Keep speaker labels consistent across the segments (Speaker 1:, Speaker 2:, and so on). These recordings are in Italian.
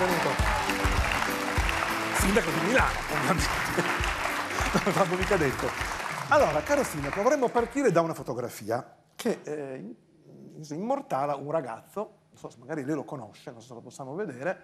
Speaker 1: benvenuto. Sindaco di Milano, ovviamente. L'abbiamo mica detto. Allora, caro sindaco, vorremmo partire da una fotografia che eh, immortala un ragazzo, non so se magari lei lo conosce, non so se lo possiamo vedere.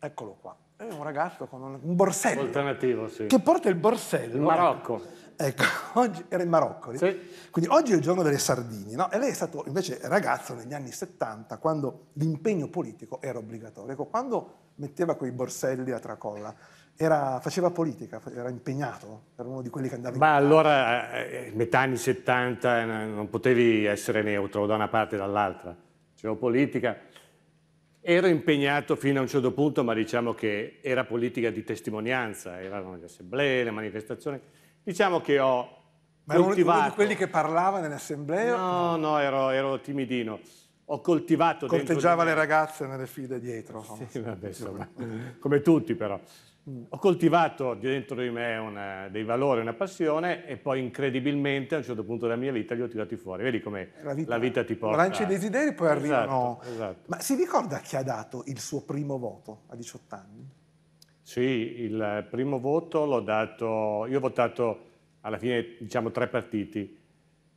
Speaker 1: Eccolo qua. È un ragazzo con un borsello.
Speaker 2: Alternativo, sì. Che porta
Speaker 1: il borsello. Il Marocco.
Speaker 2: Ecco. Ecco,
Speaker 1: oggi era in Marocco. Sì. Quindi oggi è il giorno delle sardine, no? E lei è stato invece ragazzo negli anni 70, quando l'impegno politico era obbligatorio. Ecco, quando metteva quei borselli a tracolla, era, faceva politica, era impegnato, era uno di quelli che andava in Ma
Speaker 2: allora, eh, eh, metà anni 70, eh, non potevi essere neutro da una parte e dall'altra. Facevo politica. Ero impegnato fino a un certo punto, ma diciamo che era politica di testimonianza, erano le assemblee, le manifestazioni Diciamo che ho ma era uno di quelli che parlava nell'assemblea? No, no, ero, ero timidino. Ho coltivato... Corteggiava le me. ragazze nelle file dietro. Sì, vabbè, insomma, come tutti però. Mm. Ho coltivato dentro di me una, eh, dei valori, una passione e poi incredibilmente a un certo punto della mia vita li ho tirati fuori. Vedi come la vita, la vita ti porta... Lanci i desideri poi esatto, arrivano... Esatto. Ma
Speaker 1: si ricorda chi ha dato il suo primo voto a 18 anni?
Speaker 2: Sì, il primo voto l'ho dato, io ho votato alla fine diciamo tre partiti,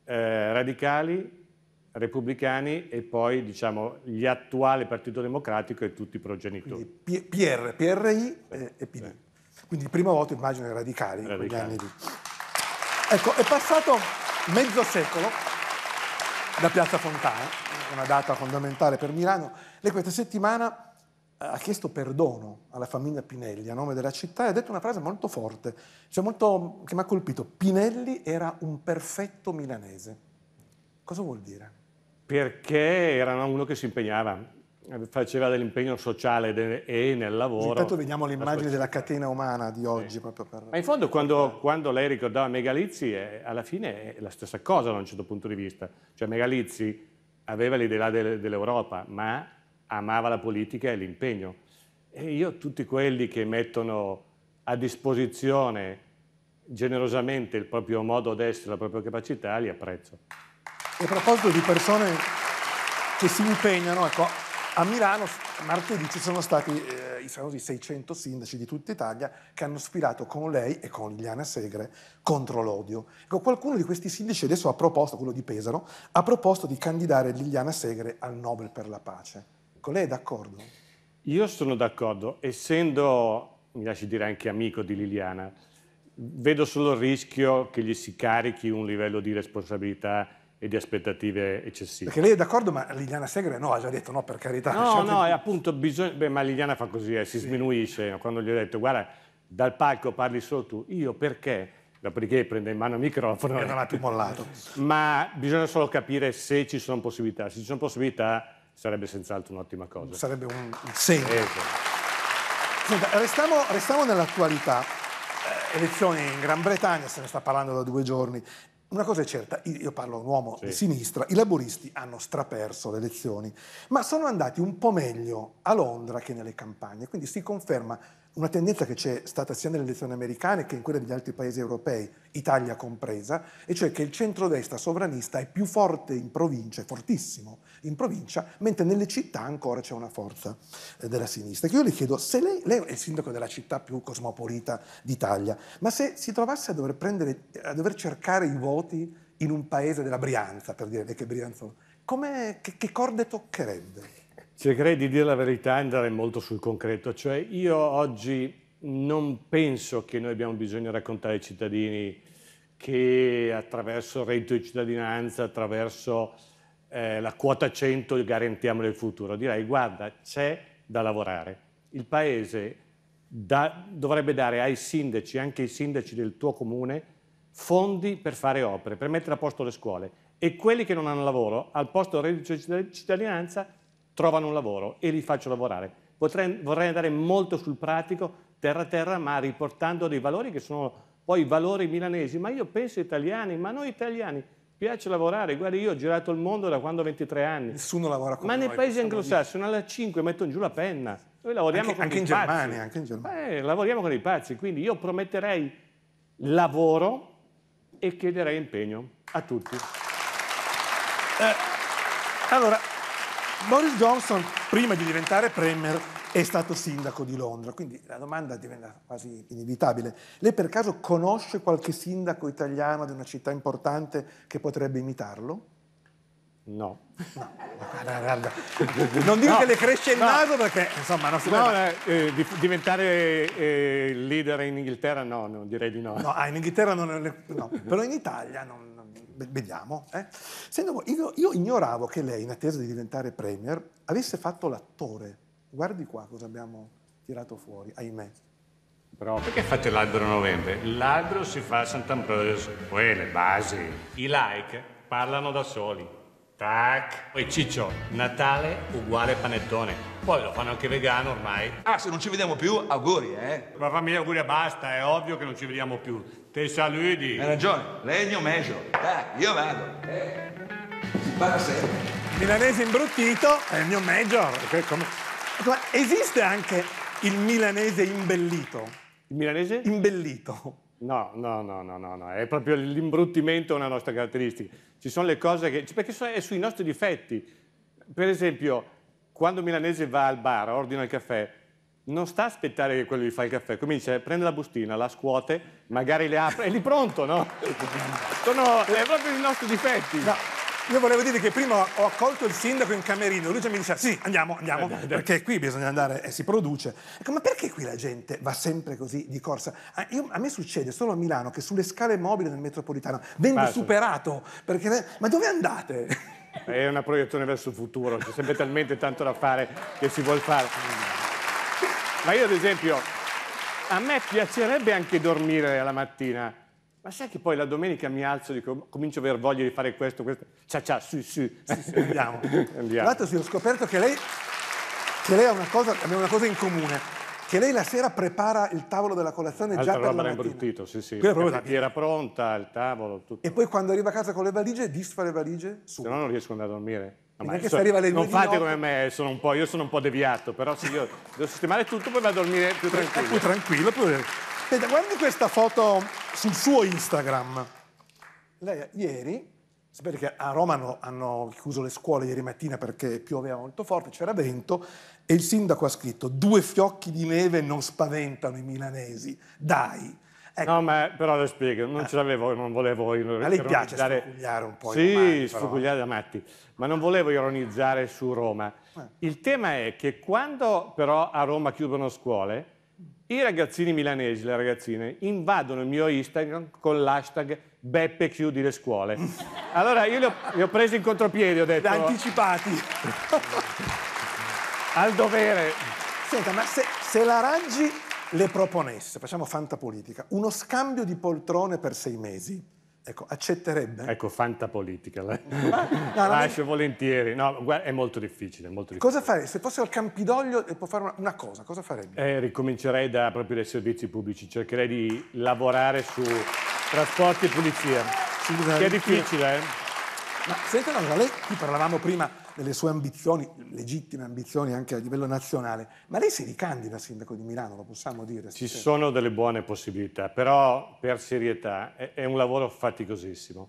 Speaker 2: eh, radicali, repubblicani e poi diciamo gli attuali Partito Democratico e tutti i progenitori. PR, PRI e PD. Sì. Quindi il primo voto immagino i radicali, radicali. Ecco,
Speaker 1: è passato mezzo secolo da Piazza Fontana, una data fondamentale per Milano, lei questa settimana ha chiesto perdono alla famiglia Pinelli a nome della città e ha detto una frase molto forte, cioè molto, che mi ha colpito. Pinelli era un perfetto
Speaker 2: milanese. Cosa vuol dire? Perché era uno che si impegnava, faceva dell'impegno sociale e nel lavoro. Intanto vediamo
Speaker 1: l'immagine della catena umana di oggi. Sì. Proprio per...
Speaker 2: Ma in fondo quando, quando lei ricordava Megalizzi, eh, alla fine è la stessa cosa da un certo punto di vista. Cioè Megalizzi aveva l'idea dell'Europa, ma amava la politica e l'impegno. E io tutti quelli che mettono a disposizione generosamente il proprio modo d'essere, la propria capacità, li apprezzo.
Speaker 1: E a proposito di persone che si impegnano, ecco, a Milano martedì ci sono stati eh, i famosi 600 sindaci di tutta Italia che hanno sfilato con lei e con Liliana Segre contro l'odio. Ecco, qualcuno di questi sindaci adesso ha proposto, quello di Pesaro, ha proposto di candidare Liliana Segre al Nobel per la pace. Con lei è d'accordo?
Speaker 2: Io sono d'accordo, essendo, mi lasci dire, anche amico di Liliana, vedo solo il rischio che gli si carichi un livello di responsabilità e di aspettative eccessive. Perché lei
Speaker 1: è d'accordo, ma Liliana Segre no, ha già detto no, per carità. No, no, è
Speaker 2: appunto bisogna... Beh, ma Liliana fa così, eh, si sì. sminuisce. Quando gli ho detto, guarda, dal palco parli solo tu, io perché? Dopodiché prende in mano il microfono. E non ha più mollato. ma bisogna solo capire se ci sono possibilità. Se ci sono possibilità sarebbe senz'altro un'ottima cosa.
Speaker 1: Sarebbe un, un
Speaker 2: segno. Ecco.
Speaker 1: Senta, restiamo, restiamo nell'attualità. Eh, elezioni in Gran Bretagna, se ne sta parlando da due giorni. Una cosa è certa, io parlo a un uomo sì. di sinistra, i laboristi hanno straperso le elezioni, ma sono andati un po' meglio a Londra che nelle campagne, quindi si conferma una tendenza che c'è stata sia nelle elezioni americane che in quelle degli altri paesi europei, Italia compresa, e cioè che il centrodestra sovranista è più forte in provincia, è fortissimo in provincia, mentre nelle città ancora c'è una forza eh, della sinistra. Che io le chiedo, se lei, lei, è il sindaco della città più cosmopolita d'Italia, ma se si trovasse a dover, prendere, a dover cercare i voti in un paese della Brianza, per dire che Brianza, che, che corde toccherebbe?
Speaker 2: Cercherei di dire la verità e andare molto sul concreto, cioè io oggi non penso che noi abbiamo bisogno di raccontare ai cittadini che attraverso il reddito di cittadinanza, attraverso eh, la quota 100 garantiamo il futuro. Direi guarda c'è da lavorare. Il Paese da, dovrebbe dare ai sindaci, anche ai sindaci del tuo comune, fondi per fare opere, per mettere a posto le scuole e quelli che non hanno lavoro al posto del reddito di cittadinanza trovano un lavoro e li faccio lavorare. Potrei, vorrei andare molto sul pratico, terra a terra, ma riportando dei valori che sono poi valori milanesi, ma io penso italiani, ma noi italiani piace lavorare, guarda io ho girato il mondo da quando ho 23 anni. Nessuno lavora come Ma noi, nei paesi anglosassoni sono alla 5 mettono giù la penna, noi lavoriamo anche, con anche in pazzi. Germania, anche in Germania. Eh, lavoriamo con i pazzi, quindi io prometterei lavoro e chiederei impegno a tutti. Eh, allora, Boris Johnson,
Speaker 1: prima di diventare Premier, è stato sindaco di Londra, quindi la domanda diventa quasi inevitabile. Lei per caso conosce qualche sindaco italiano di una città importante che potrebbe imitarlo?
Speaker 2: No. no. Guarda, guarda. Non dico no, che le cresce il no. naso perché, insomma, non si no, eh, eh diventare eh, leader in Inghilterra no, non direi di no. No, ah, in Inghilterra non... è... No, però in Italia non
Speaker 1: vediamo. Eh. Sento, io, io, ignoravo che lei, in attesa di diventare premier, avesse fatto l'attore. Guardi qua cosa abbiamo tirato fuori, ahimè.
Speaker 2: Però perché fate ladro novembre? L'albero si fa a Sant'Ambrosio, quelle basi. I like parlano da soli. Tac. Poi Ciccio, Natale uguale panettone. Poi lo fanno anche vegano ormai. Ah, se non ci vediamo più, auguri, eh. Ma fammi gli auguri e basta, è ovvio che non ci vediamo più. Te saluti. Hai ragione, legno meglio. Dai, io vado. Eh.
Speaker 1: Si parla sempre. Milanese imbruttito è il mio major. Esiste anche il milanese imbellito?
Speaker 2: Il milanese? Imbellito. No, no, no, no, no, è proprio l'imbruttimento una nostra caratteristica. Ci sono le cose che... perché è sui nostri difetti. Per esempio, quando un milanese va al bar, ordina il caffè, non sta a aspettare che quello gli fa il caffè, comincia, a prendere la bustina, la scuote, magari le apre, e lì pronto, no? Sono, è proprio i nostri difetti. No. Io volevo dire che prima ho accolto il sindaco in camerino, lui già mi diceva sì, andiamo,
Speaker 1: andiamo, eh, dai, dai. perché qui bisogna andare e eh, si produce. Ecco, ma perché qui la gente va sempre così di corsa? Ah, io, a me succede solo a Milano che sulle scale mobili del metropolitano vengo Passo. superato, perché... Ma dove andate?
Speaker 2: È una proiezione verso il futuro, c'è sempre talmente tanto da fare che si vuol fare. Ma io ad esempio, a me piacerebbe anche dormire la mattina, ma sai che poi la domenica mi alzo e dico, comincio a aver voglia di fare questo, questo. ciao ciao, sì, sì. sì, sì andiamo. andiamo. Tra l'altro sì, ho scoperto che lei,
Speaker 1: che lei ha una cosa, abbiamo una cosa in comune che lei la sera prepara il tavolo della colazione Altra già per la mattina. sì, sì. la proprio era
Speaker 2: pronta, il tavolo, tutto. E poi quando arriva a casa con le valigie, disfa le valigie? Su. Se no non riesco ad andare a dormire. No, ma so, arriva alle non fate come me, sono io sono un po' deviato, però se io devo sistemare tutto, poi vado a dormire più tranquillo. Più tranquillo, poi...
Speaker 1: Aspetta, guardi questa foto sul suo Instagram. Lei ieri, sapete che a Roma hanno, hanno chiuso le scuole ieri mattina perché pioveva molto forte, c'era vento, e il sindaco ha scritto due fiocchi di neve non spaventano i milanesi, dai.
Speaker 2: Ecco. No, ma però le spiego, non ah. ce l'avevo, non volevo ironizzare. A lei piace sfugugliare
Speaker 1: un po' Sì, romani, eh. sfugugliare da
Speaker 2: matti, ma non volevo ironizzare su Roma. Eh. Il tema è che quando però a Roma chiudono scuole, i ragazzini milanesi, le ragazzine, invadono il mio Instagram con l'hashtag Beppe chiudi le scuole. Allora io li ho, li ho presi in contropiedi, ho detto... Da anticipati.
Speaker 1: al dovere. Senta, ma se, se la Raggi le proponesse, facciamo
Speaker 2: fantapolitica, uno scambio di poltrone per sei mesi, Ecco, accetterebbe. Ecco, fantapolitica. no, Lascio volentieri. No, è molto difficile. Molto difficile. Cosa
Speaker 1: farei? Se fosse al Campidoglio eh, può fare una, una cosa, cosa farebbe?
Speaker 2: Eh, ricomincerei da, proprio dai servizi pubblici. Cercherei di lavorare su trasporti e pulizia. Scusa, che è difficile, eh?
Speaker 1: Ma senta una cosa, lei, qui parlavamo prima delle sue ambizioni, legittime ambizioni anche a livello nazionale, ma lei si ricandida sindaco di Milano, lo possiamo dire? Ci sincero.
Speaker 2: sono delle buone possibilità, però per serietà è, è un lavoro faticosissimo.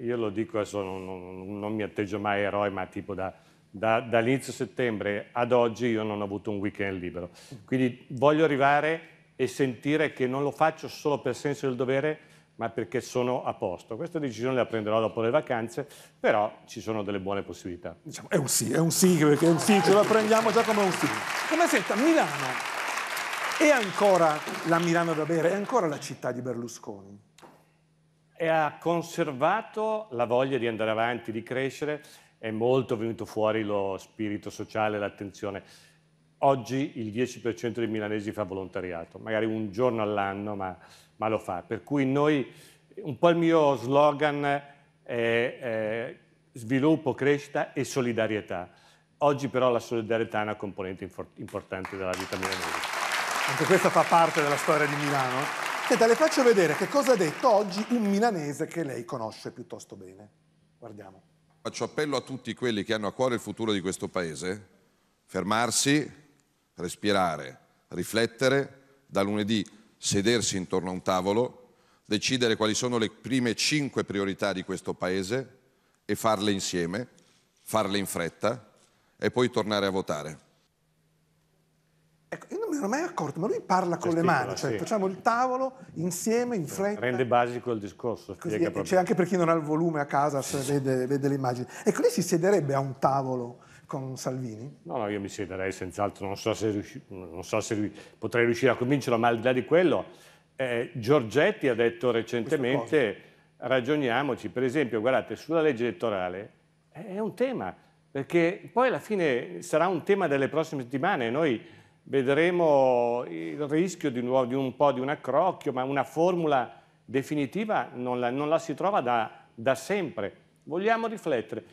Speaker 2: Io lo dico adesso, non, non, non mi atteggio mai eroe, ma tipo da, da, dall'inizio settembre ad oggi io non ho avuto un weekend libero. Quindi voglio arrivare e sentire che non lo faccio solo per senso del dovere, ma perché sono a posto. Questa decisione la prenderò dopo le vacanze, però ci sono delle buone possibilità. Diciamo,
Speaker 1: è un sì, è un sì, perché è un sì, ce la prendiamo già come un sì. Come senta, Milano è ancora la Milano da bere, è ancora la città di Berlusconi?
Speaker 2: E ha conservato la voglia di andare avanti, di crescere, è molto venuto fuori lo spirito sociale, l'attenzione. Oggi il 10% dei milanesi fa volontariato, magari un giorno all'anno, ma ma lo fa. Per cui noi, un po' il mio slogan è, è sviluppo, crescita e solidarietà. Oggi però la solidarietà è una componente importante della vita milanese. Anche questa fa parte della storia di Milano.
Speaker 1: Senta, le faccio vedere che cosa ha detto oggi un milanese che lei conosce piuttosto bene. Guardiamo. Faccio appello a tutti quelli che hanno a cuore il futuro di questo paese, fermarsi, respirare, riflettere, da lunedì sedersi intorno a un tavolo, decidere quali sono le prime cinque priorità di questo Paese e farle insieme, farle in fretta e poi tornare a votare. Ecco, io non mi ero mai accorto, ma lui parla con le mani, cioè sì. facciamo il tavolo insieme, in fretta.
Speaker 2: Rende basico il discorso. Così, c'è anche
Speaker 1: per chi non ha il volume a casa, vede, vede le immagini. Ecco, lei si siederebbe a un tavolo con Salvini?
Speaker 2: No, no, io mi siederei senz'altro, non so se, riusci... non so se rius... potrei riuscire a convincerlo, ma al di là di quello, eh, Giorgetti ha detto recentemente, ragioniamoci, per esempio, guardate, sulla legge elettorale è un tema, perché poi alla fine sarà un tema delle prossime settimane, noi vedremo il rischio di un, di un po' di un accrocchio, ma una formula definitiva non la, non la si trova da, da sempre. Vogliamo riflettere.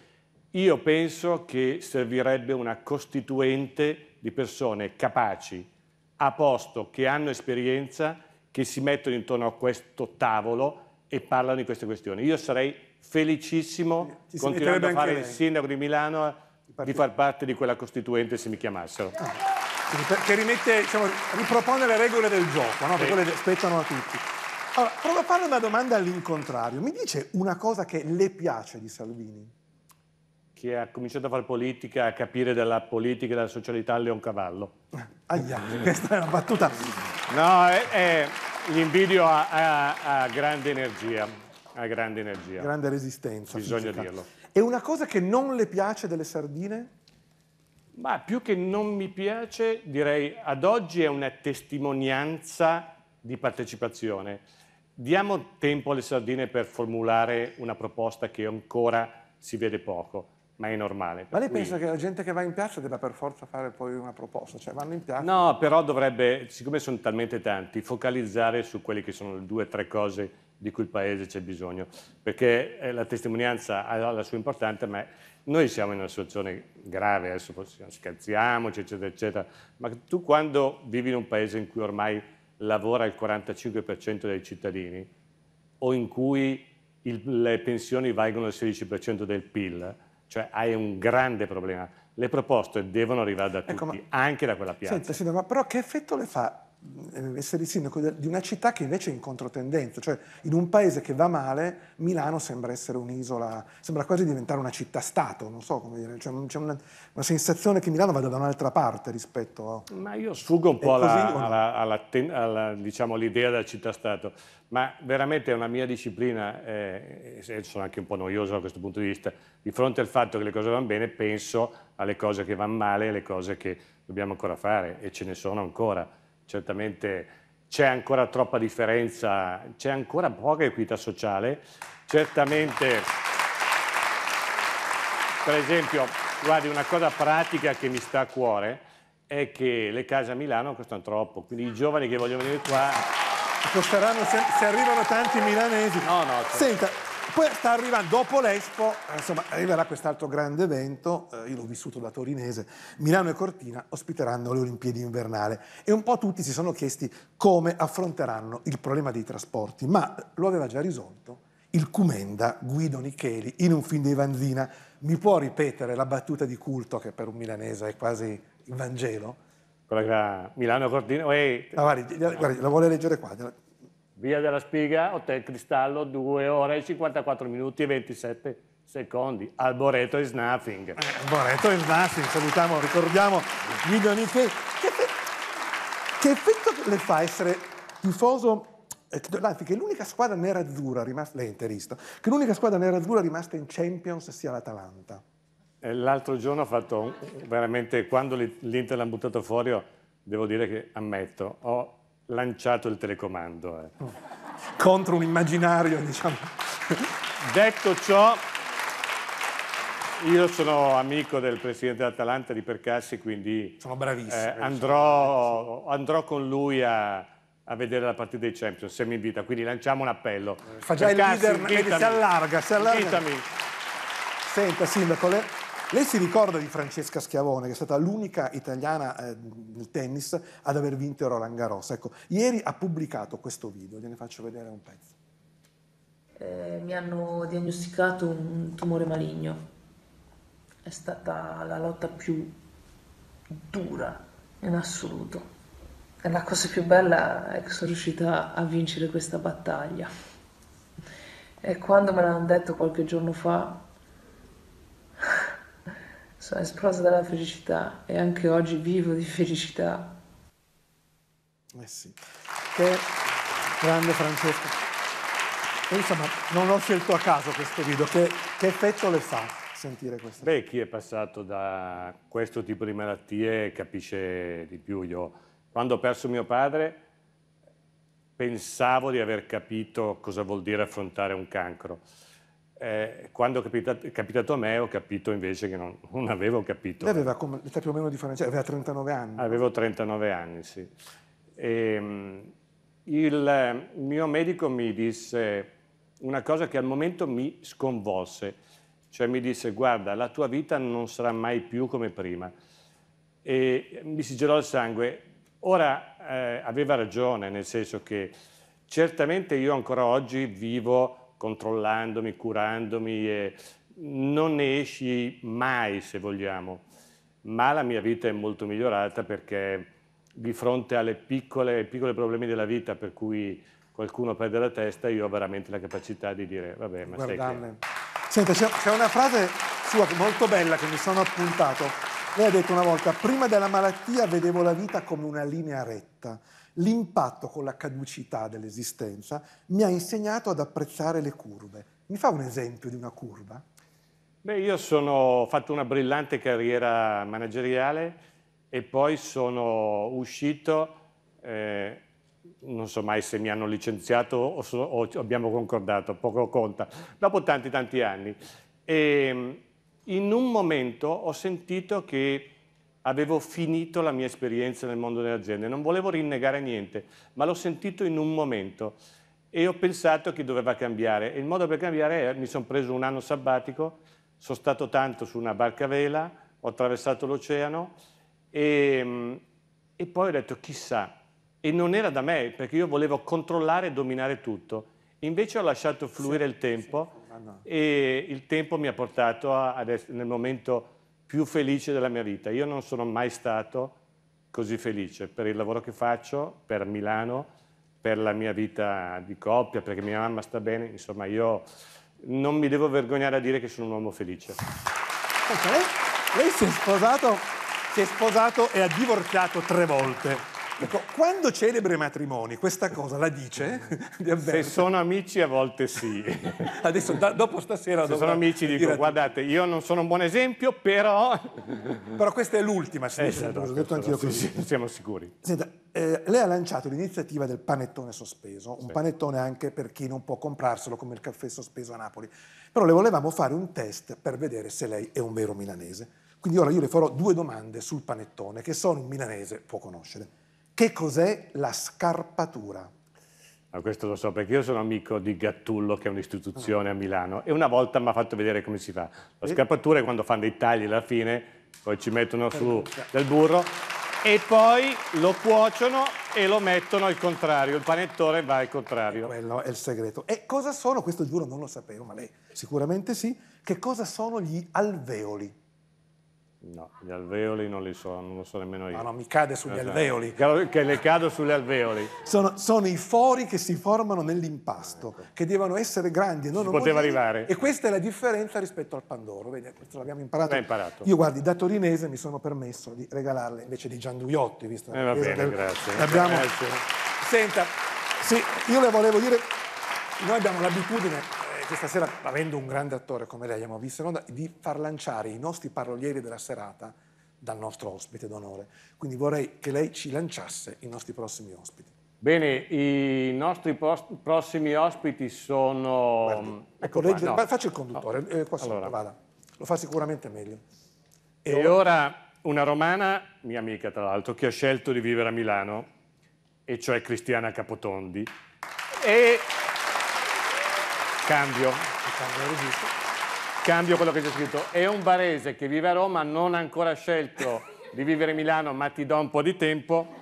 Speaker 2: Io penso che servirebbe una costituente di persone capaci, a posto, che hanno esperienza, che si mettono intorno a questo tavolo e parlano di queste questioni. Io sarei felicissimo, Ci continuando a fare il sindaco di Milano, di far parte di quella costituente se mi chiamassero. Ah. Che rimette, diciamo, ripropone le regole del gioco, no? Sì. perché le spettano a tutti.
Speaker 1: Allora, provo a fare una domanda all'incontrario. Mi dice una cosa che le piace
Speaker 2: di Salvini? che ha cominciato a fare politica, a capire della politica e della socialità Leoncavallo. Aia, questa è una battuta. No, l'invidio ha, ha, ha, grande energia, ha grande energia. Grande
Speaker 1: resistenza.
Speaker 2: Bisogna fisica. dirlo.
Speaker 1: E una cosa che non le piace delle sardine?
Speaker 2: Ma più che non mi piace, direi ad oggi è una testimonianza di partecipazione. Diamo tempo alle sardine per formulare una proposta che ancora si vede poco ma è normale. Ma lei cui... pensa che
Speaker 1: la gente che va in piazza debba per forza fare poi una proposta? Cioè vanno in
Speaker 2: piazza? No, però dovrebbe, siccome sono talmente tanti, focalizzare su quelle che sono le due o tre cose di cui il Paese c'è bisogno, perché eh, la testimonianza ha la sua importanza, ma noi siamo in una situazione grave, adesso scherziamoci, eccetera, eccetera, ma tu quando vivi in un Paese in cui ormai lavora il 45% dei cittadini o in cui il, le pensioni valgono il 16% del PIL, cioè hai un grande problema. Le proposte devono arrivare da tutti, ecco, ma... anche da quella piazza. Senta,
Speaker 1: signora, ma però che effetto le fa eh, essere il sindaco di una città che invece è in controtendenza, cioè in un paese che va male, Milano sembra essere un'isola, sembra quasi diventare una città-stato, non so come dire, cioè, c'è una, una, sensazione che Milano vada da un'altra parte rispetto a... Ma io sfugo un po' diciamo,
Speaker 2: all'idea diciamo, della città-stato, ma veramente è una mia disciplina, eh, e sono anche un po' noioso da questo punto di vista, di fronte al fatto che le cose vanno bene penso alle cose che vanno male, alle cose che dobbiamo ancora fare e ce ne sono ancora certamente c'è ancora troppa differenza, c'è ancora poca equità sociale, certamente per esempio, guardi una cosa pratica che mi sta a cuore è che le case a Milano costano troppo, quindi i giovani che vogliono venire qua
Speaker 1: costeranno se, se, arrivano tanti milanesi. No, no. Senta, poi sta arrivando, dopo l'Expo, insomma, arriverà quest'altro grande evento, eh, io l'ho vissuto da torinese, Milano e Cortina ospiteranno le Olimpiadi invernali e un po' tutti si sono chiesti come affronteranno il problema dei trasporti, ma lo aveva già risolto il Cumenda Guido Nicheli in un film di Vanzina. Mi può ripetere la battuta di culto che per un milanese è quasi il
Speaker 2: Vangelo? Quella che era Milano e Cortina. Uè. Eh,
Speaker 1: ah, guardi, guardi, la vuole leggere qua.
Speaker 2: Via della Spiga, Hotel Cristallo, 2 ore e 54 minuti e 27 secondi. Alboreto is nothing. Eh,
Speaker 1: Alboreto is nothing, salutiamo, ricordiamo Guido Nichè. Che effetto le fa essere tifoso eh, che l'unica squadra nerazzurra rimasta, lei è interista, che l'unica squadra nerazzurra rimasta in Champions sia l'Atalanta.
Speaker 2: Eh, l'altro giorno ho fatto veramente, quando l'Inter l'ha buttato fuori, devo dire che ammetto, ho lanciato il telecomando. Eh. Oh.
Speaker 1: Contro un immaginario, diciamo.
Speaker 2: Detto ciò, io sono amico del presidente dell'Atalanta di Percassi, quindi eh, andrò, andrò, con lui a, a, vedere la partita dei Champions, se mi invita. Quindi lanciamo un appello. Fa già Percassi, il leader, invitami, si allarga, si allarga. Invitami.
Speaker 1: Senta, Sindaco, le... Lei si ricorda di Francesca Schiavone, che è stata l'unica italiana eh, nel tennis ad aver vinto Roland Garros. Ecco, ieri ha pubblicato questo video, gliene faccio vedere un pezzo. Eh, mi hanno diagnosticato un tumore maligno. È stata la lotta più dura in assoluto. E la cosa più bella è che sono riuscita a vincere questa battaglia. E quando me l'hanno detto qualche giorno fa, sono esplosa dalla felicità e anche oggi vivo di felicità. Eh sì. Che grande Francesco. E insomma, non l'ho scelto a caso questo video, che, che effetto le fa
Speaker 2: sentire questo? Beh, chi è passato da questo tipo di malattie capisce di più. Io, quando ho perso mio padre, pensavo di aver capito cosa vuol dire affrontare un cancro. Eh, quando è capitato, capitato, a me ho capito invece che non, non avevo capito. Lei
Speaker 1: aveva l'età più o meno di cioè aveva 39 anni.
Speaker 2: Avevo 39 anni, sì. E, ehm, il mio medico mi disse una cosa che al momento mi sconvolse, cioè mi disse guarda la tua vita non sarà mai più come prima. E mi si girò il sangue. Ora eh, aveva ragione, nel senso che certamente io ancora oggi vivo controllandomi, curandomi, eh, non ne esci mai se vogliamo, ma la mia vita è molto migliorata perché di fronte alle piccole, ai problemi della vita per cui qualcuno perde la testa, io ho veramente la capacità di dire, vabbè, ma Guardarle.
Speaker 1: sai che... Senta, c'è una frase sua molto bella che mi sono appuntato. Lei ha detto una volta, prima della malattia vedevo la vita come una linea retta l'impatto con la caducità dell'esistenza mi ha insegnato ad apprezzare le curve. Mi fa un esempio di una curva?
Speaker 2: Beh, io sono, ho fatto una brillante carriera manageriale e poi sono uscito, eh, non so mai se mi hanno licenziato o, so, o abbiamo concordato, poco conta, dopo tanti tanti anni. E ehm, in un momento ho sentito che avevo finito la mia esperienza nel mondo delle aziende, non volevo rinnegare niente, ma l'ho sentito in un momento e ho pensato che doveva cambiare. E il modo per cambiare è, mi sono preso un anno sabbatico, sono stato tanto su una barca a vela, ho attraversato l'oceano e, mm, e poi ho detto chissà, e non era da me perché io volevo controllare e dominare tutto. Invece ho lasciato fluire sì, il tempo sì, ah, no. e il tempo mi ha portato a, adesso, nel momento più felice della mia vita. Io non sono mai stato così felice per il lavoro che faccio, per Milano, per la mia vita di coppia, perché mia mamma sta bene, insomma io non mi devo vergognare a dire che sono un uomo felice.
Speaker 1: Okay. Lei si è sposato, si è sposato e ha divorziato tre volte. Ecco, quando celebra i matrimoni, questa cosa la dice?
Speaker 2: Se sono amici a volte sì. Adesso, da, dopo stasera... Se sono amici dico, a... guardate, io non sono un buon esempio, però... Però questa è l'ultima, sì, eh, esatto, l'ho detto anch'io così. Sì, siamo sicuri.
Speaker 1: Senta, eh, lei ha lanciato l'iniziativa del panettone sospeso, un sì. panettone anche per chi non può comprarselo come il caffè sospeso a Napoli. Però le volevamo fare un test per vedere se lei è un vero milanese. Quindi ora io le farò due domande sul panettone che solo un milanese può conoscere. Che cos'è la scarpatura?
Speaker 2: Ma questo lo so perché io sono amico di Gattullo, che è un'istituzione a Milano, e una volta mi ha fatto vedere come si fa. La scarpatura è quando fanno dei tagli alla fine, poi ci mettono su del burro e poi lo cuociono e lo mettono al contrario, il panettone va al contrario. Eh, quello è il segreto.
Speaker 1: E cosa sono, questo giuro non lo sapevo, ma lei sicuramente sì, che cosa sono gli alveoli?
Speaker 2: No, gli alveoli non li so, non lo so nemmeno io. No, no,
Speaker 1: mi cade sugli esatto. alveoli.
Speaker 2: Che le cado sugli alveoli.
Speaker 1: Sono, sono i fori che si formano nell'impasto, ecco. che devono essere grandi e non poteva arrivare. E questa è la differenza rispetto al Pandoro, vedi, questo l'abbiamo imparato. imparato. Io, guardi, da torinese mi sono permesso di regalarle invece di Gianduiotti, visto
Speaker 2: che... Eh, va bene, del... grazie. Abbiamo... grazie.
Speaker 1: Senta, sì, io le volevo dire, noi abbiamo l'abitudine questa cioè, sera, avendo un grande attore come lei, abbiamo visto in onda, di far lanciare i nostri parolieri della serata dal nostro ospite d'onore. Quindi vorrei che lei ci lanciasse i nostri prossimi ospiti.
Speaker 2: Bene, i nostri prossimi ospiti sono... Guardi, mm, ecco, ecco lei, no. faccia il
Speaker 1: conduttore, no. eh, qua allora. vada. Lo fa sicuramente meglio.
Speaker 2: E, e ora... ora una romana, mia amica tra l'altro, che ha scelto di vivere a Milano, e cioè Cristiana Capotondi. E... Cambio. Cambio quello che c'è scritto. È un barese che vive a Roma, non ha ancora scelto di vivere a Milano, ma ti do un po' di tempo.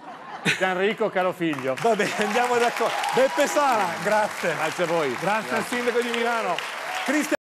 Speaker 2: Gianrico, caro figlio. vabbè andiamo d'accordo. Beppe Sala, grazie. Grazie a voi. Grazie, grazie. al sindaco di Milano. Cristian